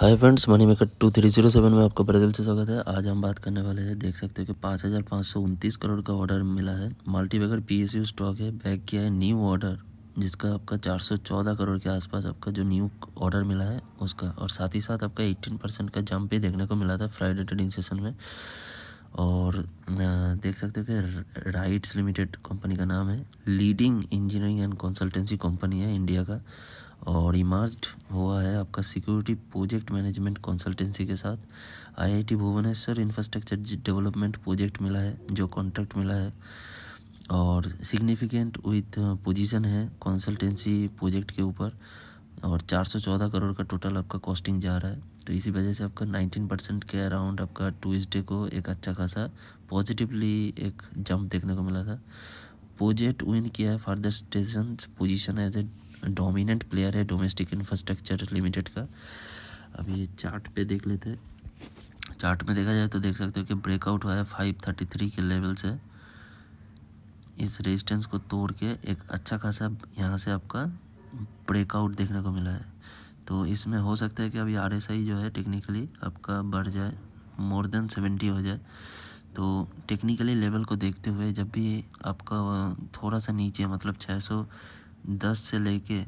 हाय friends money maker two three zero seven में आपका बड़े दिल से स्वागत है आज हम बात करने वाले हैं देख सकते हो कि पाँच हज़ार पाँच सौ उनतीस करोड़ का ऑर्डर मिला है multibagger P S U stock है बैक किया है न्यू ऑर्डर जिसका आपका चार सौ चौदह करोड़ के आसपास आपका जो न्यू ऑर्डर मिला है उसका और साथ ही साथ आपका एट्टीन परसेंट का जंप भी देखने को मिला था फ्राइडे ट्रेडिंग सेशन में और देख सकते हो कि राइट्स लिमिटेड कंपनी का नाम है leading engineering and consultancy company है इंडिया का और इमार्ज्ड हुआ है आपका सिक्योरिटी प्रोजेक्ट मैनेजमेंट कंसल्टेंसी के साथ IIT Bhubaneswar infrastructure development project मिला है जो कॉन्ट्रैक्ट मिला है और सिग्निफिकेंट विथ पोजीशन है कंसल्टेंसी प्रोजेक्ट के ऊपर और 414 करोड़ का टोटल आपका कॉस्टिंग जा रहा है तो इसी वजह से आपका 19 परसेंट के अराउंड आपका ट्यूजडे को एक अच्छा खासा पॉजिटिवली एक जंप देखने को मिला था पोजेट विन किया है for the station position as a dominant player है डोमेस्टिक इंफ्रास्ट्रक्चर लिमिटेड का अभी चार्ट पे देख लेते हैं चार्ट में देखा जाए तो देख सकते हो कि ब्रेकआउट हुआ है फाइव थर्टी थ्री के लेवल से इस रेजिस्टेंस को तोड़ के एक अच्छा खासा यहाँ से आपका ब्रेकआउट देखने को मिला है तो इसमें हो सकता है कि अभी आर जो है टेक्निकली आपका बढ़ जाए मोर देन सेवेंटी हो जाए तो टेक्निकली लेवल को देखते हुए जब भी आपका थोड़ा सा नीचे मतलब 610 से लेके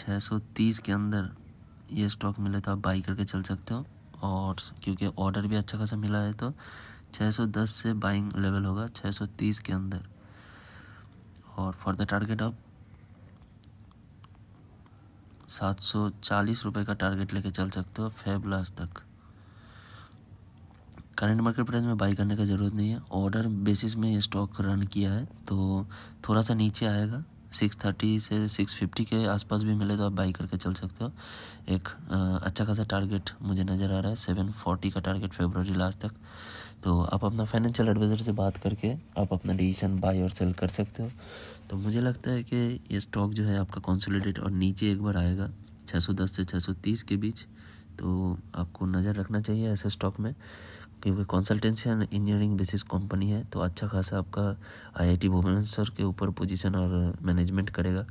630 के अंदर ये स्टॉक मिले तो आप बाई करके चल सकते हो और क्योंकि ऑर्डर भी अच्छा खासा मिला है तो 610 से बाइंग लेवल होगा 630 के अंदर और फॉर द टारगेट आप सात सौ चालीस रुपये का टारगेट लेके चल सकते हो फेबलास्ट तक करंट मार्केट प्राइस में बाई करने का ज़रूरत नहीं है ऑर्डर बेसिस में ये स्टॉक रन किया है तो थोड़ा सा नीचे आएगा सिक्स थर्टी से सिक्स फिफ्टी के आसपास भी मिले तो आप बाई करके चल सकते हो एक आ, अच्छा खासा टारगेट मुझे नज़र आ रहा है सेवन फोर्टी का टारगेट फेबररी लास्ट तक तो आप अपना फाइनेंशियल एडवाइज़र से बात करके आप अपना डिसीजन बाई और सेल कर सकते हो तो मुझे लगता है कि ये स्टॉक जो है आपका कॉन्सोलिडेट और नीचे एक बार आएगा छः सौ दस से छः सौ तीस के बीच तो आपको नज़र रखना चाहिए ऐसे स्टॉक में क्योंकि consultancy and engineering basis company है तो अच्छा खासा आपका आईआईटी भुवनेश्वर के ऊपर पोजीशन और मैनेजमेंट करेगा